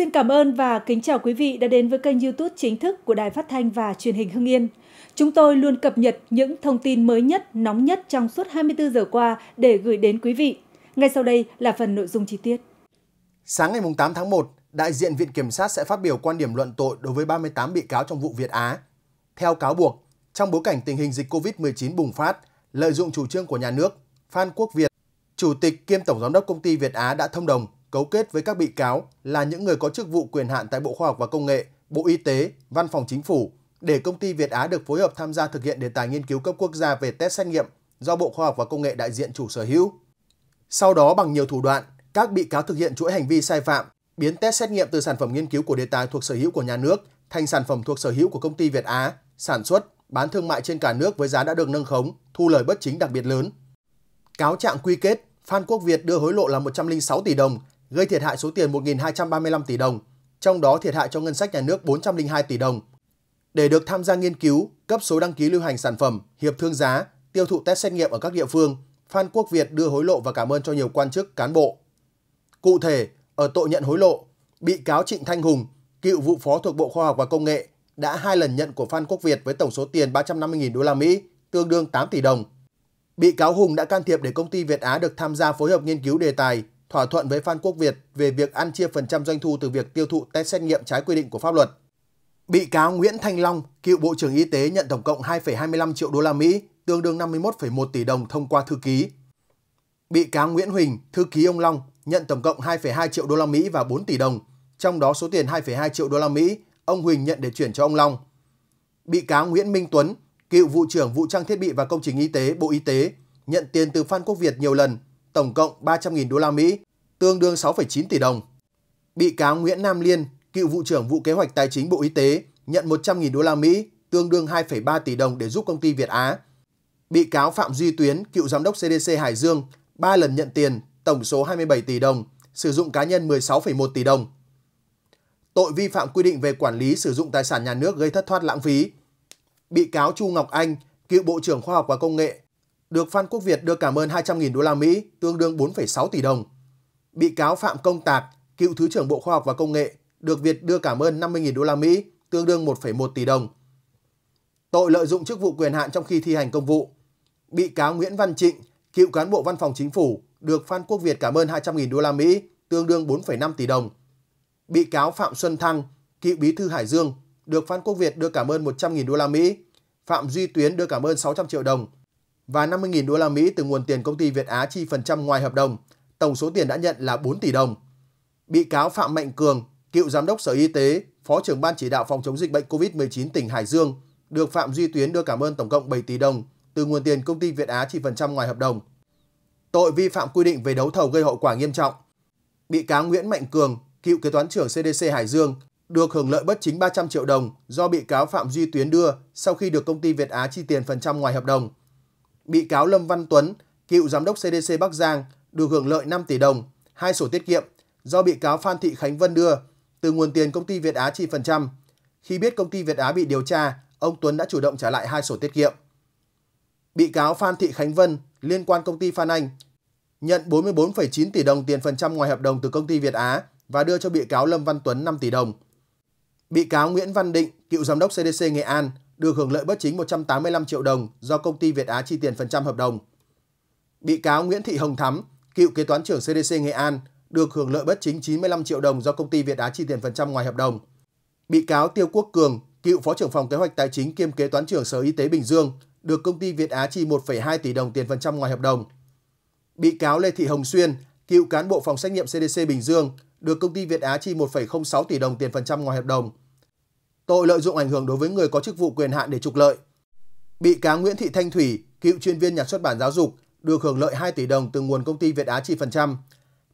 Xin cảm ơn và kính chào quý vị đã đến với kênh YouTube chính thức của Đài Phát thanh và Truyền hình Hưng Yên. Chúng tôi luôn cập nhật những thông tin mới nhất, nóng nhất trong suốt 24 giờ qua để gửi đến quý vị. Ngay sau đây là phần nội dung chi tiết. Sáng ngày 8 tháng 1, đại diện Viện Kiểm sát sẽ phát biểu quan điểm luận tội đối với 38 bị cáo trong vụ Việt Á. Theo cáo buộc, trong bối cảnh tình hình dịch COVID-19 bùng phát, lợi dụng chủ trương của nhà nước, Phan Quốc Việt, Chủ tịch kiêm Tổng Giám đốc Công ty Việt Á đã thông đồng cấu kết với các bị cáo là những người có chức vụ quyền hạn tại Bộ Khoa học và Công nghệ, Bộ Y tế, Văn phòng Chính phủ để công ty Việt Á được phối hợp tham gia thực hiện đề tài nghiên cứu cấp quốc gia về test xét nghiệm do Bộ Khoa học và Công nghệ đại diện chủ sở hữu. Sau đó bằng nhiều thủ đoạn, các bị cáo thực hiện chuỗi hành vi sai phạm, biến test xét nghiệm từ sản phẩm nghiên cứu của đề tài thuộc sở hữu của nhà nước thành sản phẩm thuộc sở hữu của công ty Việt Á, sản xuất, bán thương mại trên cả nước với giá đã được nâng khống, thu lời bất chính đặc biệt lớn. Cáo trạng quy kết, Phan Quốc Việt đưa hối lộ là 106 tỷ đồng gây thiệt hại số tiền 1.235 tỷ đồng, trong đó thiệt hại cho ngân sách nhà nước 402 tỷ đồng. Để được tham gia nghiên cứu, cấp số đăng ký lưu hành sản phẩm, hiệp thương giá, tiêu thụ test xét nghiệm ở các địa phương, Phan Quốc Việt đưa hối lộ và cảm ơn cho nhiều quan chức, cán bộ. Cụ thể, ở tội nhận hối lộ, bị cáo Trịnh Thanh Hùng, cựu vụ phó thuộc Bộ Khoa học và Công nghệ, đã hai lần nhận của Phan Quốc Việt với tổng số tiền 350.000 đô la Mỹ, tương đương 8 tỷ đồng. Bị cáo Hùng đã can thiệp để công ty Việt Á được tham gia phối hợp nghiên cứu đề tài thỏa thuận với Phan Quốc Việt về việc ăn chia phần trăm doanh thu từ việc tiêu thụ test xét nghiệm trái quy định của pháp luật. Bị cáo Nguyễn Thanh Long, cựu Bộ trưởng Y tế nhận tổng cộng 2,25 triệu đô la Mỹ, tương đương 51,1 tỷ đồng thông qua thư ký. Bị cáo Nguyễn Huỳnh, thư ký ông Long, nhận tổng cộng 2,2 triệu đô la Mỹ và 4 tỷ đồng, trong đó số tiền 2,2 triệu đô la Mỹ ông Huỳnh nhận để chuyển cho ông Long. Bị cáo Nguyễn Minh Tuấn, cựu vụ trưởng vụ trang thiết bị và công trình y tế Bộ Y tế, nhận tiền từ Phan Quốc Việt nhiều lần tổng cộng 300.000 đô la Mỹ, tương đương 6,9 tỷ đồng. Bị cáo Nguyễn Nam Liên, cựu vụ trưởng vụ kế hoạch tài chính Bộ Y tế, nhận 100.000 đô la Mỹ, tương đương 2,3 tỷ đồng để giúp công ty Việt Á. Bị cáo Phạm Duy Tuyến, cựu giám đốc CDC Hải Dương, 3 lần nhận tiền, tổng số 27 tỷ đồng, sử dụng cá nhân 16,1 tỷ đồng. Tội vi phạm quy định về quản lý sử dụng tài sản nhà nước gây thất thoát lãng phí. Bị cáo Chu Ngọc Anh, cựu Bộ trưởng Khoa học và Công nghệ, được Phan Quốc Việt đưa cảm ơn 200.000 đô la Mỹ, tương đương 4,6 tỷ đồng. Bị cáo Phạm Công Tạc, cựu Thứ trưởng Bộ Khoa học và Công nghệ, được Việt đưa cảm ơn 50.000 đô la Mỹ, tương đương 1,1 tỷ đồng. Tội lợi dụng chức vụ quyền hạn trong khi thi hành công vụ. Bị cáo Nguyễn Văn Trịnh, cựu cán bộ văn phòng chính phủ, được Phan Quốc Việt cảm ơn 200.000 đô la Mỹ, tương đương 4,5 tỷ đồng. Bị cáo Phạm Xuân Thăng, cựu bí thư Hải Dương, được Phan Quốc Việt đưa cảm ơn 100.000 đô la Mỹ. Phạm Duy Tuyến đưa cảm ơn 600 triệu đồng và 50.000 đô la Mỹ từ nguồn tiền công ty Việt Á chi phần trăm ngoài hợp đồng. Tổng số tiền đã nhận là 4 tỷ đồng. Bị cáo Phạm Mạnh Cường, cựu giám đốc Sở Y tế, Phó trưởng Ban chỉ đạo phòng chống dịch bệnh COVID-19 tỉnh Hải Dương, được Phạm Duy Tuyến đưa cảm ơn tổng cộng 7 tỷ đồng từ nguồn tiền công ty Việt Á chi phần trăm ngoài hợp đồng. Tội vi phạm quy định về đấu thầu gây hậu quả nghiêm trọng. Bị cáo Nguyễn Mạnh Cường, cựu kế toán trưởng CDC Hải Dương, được hưởng lợi bất chính 300 triệu đồng do bị cáo Phạm Duy Tuyến đưa sau khi được công ty Việt Á chi tiền phần trăm ngoài hợp đồng bị cáo Lâm Văn Tuấn, cựu giám đốc CDC Bắc Giang được hưởng lợi 5 tỷ đồng, hai sổ tiết kiệm do bị cáo Phan Thị Khánh Vân đưa từ nguồn tiền công ty Việt Á chi phần trăm. Khi biết công ty Việt Á bị điều tra, ông Tuấn đã chủ động trả lại hai sổ tiết kiệm. Bị cáo Phan Thị Khánh Vân liên quan công ty Phan Anh nhận 44,9 tỷ đồng tiền phần trăm ngoài hợp đồng từ công ty Việt Á và đưa cho bị cáo Lâm Văn Tuấn 5 tỷ đồng. Bị cáo Nguyễn Văn Định, cựu giám đốc CDC Nghệ An, được hưởng lợi bất chính 185 triệu đồng do công ty Việt Á chi tiền phần trăm hợp đồng. Bị cáo Nguyễn Thị Hồng Thắm, cựu kế toán trưởng CDC Nghệ An, được hưởng lợi bất chính 95 triệu đồng do công ty Việt Á chi tiền phần trăm ngoài hợp đồng. Bị cáo Tiêu Quốc Cường, cựu phó trưởng phòng kế hoạch tài chính kiêm kế toán trưởng Sở Y tế Bình Dương, được công ty Việt Á chi 1,2 tỷ đồng tiền phần trăm ngoài hợp đồng. Bị cáo Lê Thị Hồng Xuyên, cựu cán bộ phòng xét nghiệm CDC Bình Dương, được công ty Việt Á chi 1,06 tỷ đồng tiền phần trăm ngoài hợp đồng tội lợi dụng ảnh hưởng đối với người có chức vụ quyền hạn để trục lợi. Bị cáo Nguyễn Thị Thanh Thủy, cựu chuyên viên nhà xuất bản giáo dục, được hưởng lợi 2 tỷ đồng từ nguồn công ty Việt Á chi phần trăm.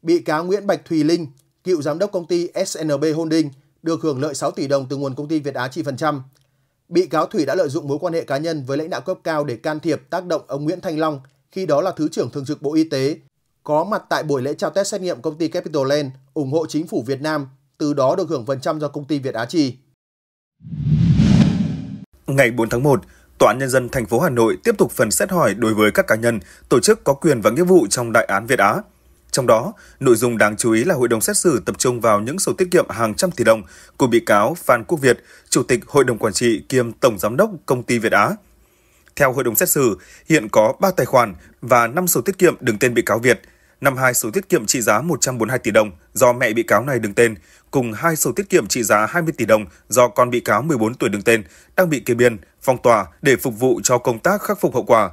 Bị cáo Nguyễn Bạch Thùy Linh, cựu giám đốc công ty SNB Holding, được hưởng lợi 6 tỷ đồng từ nguồn công ty Việt Á chi phần trăm. Bị cáo Thủy đã lợi dụng mối quan hệ cá nhân với lãnh đạo cấp cao để can thiệp tác động ông Nguyễn Thanh Long, khi đó là Thứ trưởng Thường trực Bộ Y tế, có mặt tại buổi lễ trao test xét nghiệm công ty Capital Land ủng hộ chính phủ Việt Nam, từ đó được hưởng phần trăm do công ty Việt Á chi. Ngày 4 tháng 1, Tòa án Nhân dân thành phố Hà Nội tiếp tục phần xét hỏi đối với các cá nhân, tổ chức có quyền và nghĩa vụ trong đại án Việt Á. Trong đó, nội dung đáng chú ý là hội đồng xét xử tập trung vào những sổ tiết kiệm hàng trăm tỷ đồng của bị cáo Phan Quốc Việt, Chủ tịch Hội đồng Quản trị kiêm Tổng Giám đốc Công ty Việt Á. Theo hội đồng xét xử, hiện có 3 tài khoản và 5 sổ tiết kiệm đứng tên bị cáo Việt – năm hai sổ tiết kiệm trị giá 142 tỷ đồng do mẹ bị cáo này đứng tên, cùng hai sổ tiết kiệm trị giá 20 tỷ đồng do con bị cáo 14 tuổi đứng tên, đang bị kê biên, phong tỏa để phục vụ cho công tác khắc phục hậu quả.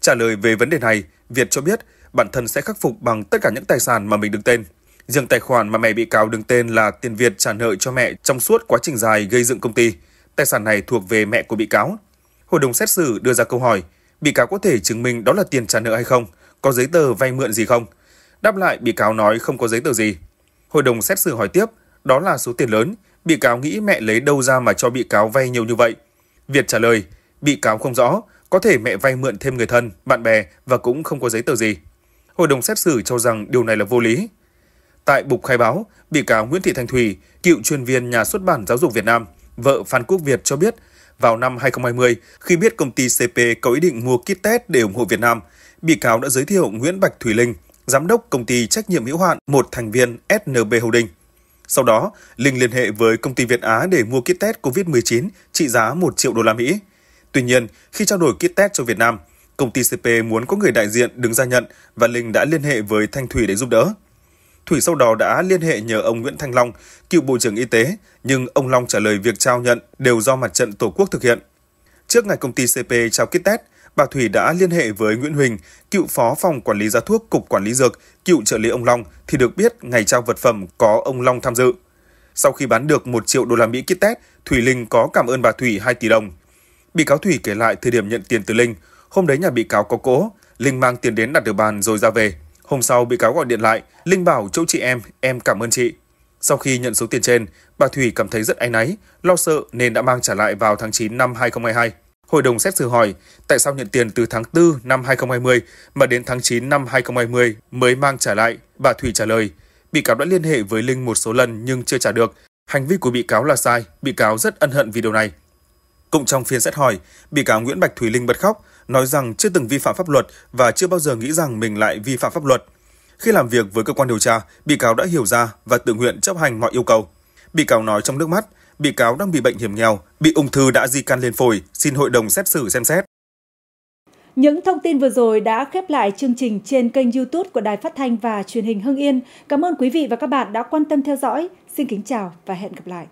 Trả lời về vấn đề này, Việt cho biết bản thân sẽ khắc phục bằng tất cả những tài sản mà mình đứng tên. Riêng tài khoản mà mẹ bị cáo đứng tên là tiền Việt trả nợ cho mẹ trong suốt quá trình dài gây dựng công ty. Tài sản này thuộc về mẹ của bị cáo. Hội đồng xét xử đưa ra câu hỏi, bị cáo có thể chứng minh đó là tiền trả nợ hay không? có giấy tờ vay mượn gì không? Đáp lại bị cáo nói không có giấy tờ gì. Hội đồng xét xử hỏi tiếp, đó là số tiền lớn, bị cáo nghĩ mẹ lấy đâu ra mà cho bị cáo vay nhiều như vậy? Việt trả lời, bị cáo không rõ, có thể mẹ vay mượn thêm người thân, bạn bè và cũng không có giấy tờ gì. Hội đồng xét xử cho rằng điều này là vô lý. Tại bục khai báo, bị cáo Nguyễn Thị Thanh Thùy, cựu chuyên viên nhà xuất bản giáo dục Việt Nam, vợ Phan Quốc Việt cho biết, vào năm 2020, khi biết công ty CP có ý định mua kit test để ủng hộ Việt Nam, bị cáo đã giới thiệu Nguyễn Bạch Thủy Linh, giám đốc công ty trách nhiệm hữu hạn một thành viên SNB Holding. Sau đó, Linh liên hệ với công ty Việt Á để mua kit test COVID-19 trị giá 1 triệu đô la Mỹ. Tuy nhiên, khi trao đổi kit test cho Việt Nam, công ty CP muốn có người đại diện đứng ra nhận và Linh đã liên hệ với Thanh Thủy để giúp đỡ. Thủy sau đó đã liên hệ nhờ ông Nguyễn Thanh Long, cựu Bộ trưởng Y tế, nhưng ông Long trả lời việc trao nhận đều do mặt trận Tổ quốc thực hiện. Trước ngày công ty CP trao kit test, bà Thủy đã liên hệ với Nguyễn Huỳnh, cựu phó phòng quản lý giá thuốc Cục Quản lý Dược, cựu trợ lý ông Long thì được biết ngày trao vật phẩm có ông Long tham dự. Sau khi bán được 1 triệu đô la Mỹ kit test, Thủy Linh có cảm ơn bà Thủy 2 tỷ đồng. Bị cáo Thủy kể lại thời điểm nhận tiền từ Linh, hôm đấy nhà bị cáo có cố Linh mang tiền đến đặt được bàn rồi ra về. Hôm sau bị cáo gọi điện lại, Linh bảo chỗ chị em, em cảm ơn chị. Sau khi nhận số tiền trên, bà Thủy cảm thấy rất áy náy, lo sợ nên đã mang trả lại vào tháng 9 năm 2022. Hội đồng xét xử hỏi, tại sao nhận tiền từ tháng 4 năm 2020 mà đến tháng 9 năm 2020 mới mang trả lại? Bà Thủy trả lời, bị cáo đã liên hệ với Linh một số lần nhưng chưa trả được. Hành vi của bị cáo là sai, bị cáo rất ân hận vì điều này. Cũng trong phiên xét hỏi, bị cáo Nguyễn Bạch Thủy Linh bật khóc, nói rằng chưa từng vi phạm pháp luật và chưa bao giờ nghĩ rằng mình lại vi phạm pháp luật. Khi làm việc với cơ quan điều tra, bị cáo đã hiểu ra và tự nguyện chấp hành mọi yêu cầu. Bị cáo nói trong nước mắt, bị cáo đang bị bệnh hiểm nghèo, bị ung thư đã di căn lên phổi, xin hội đồng xét xử xem xét. Những thông tin vừa rồi đã khép lại chương trình trên kênh YouTube của Đài Phát thanh và Truyền hình Hưng Yên. Cảm ơn quý vị và các bạn đã quan tâm theo dõi. Xin kính chào và hẹn gặp lại.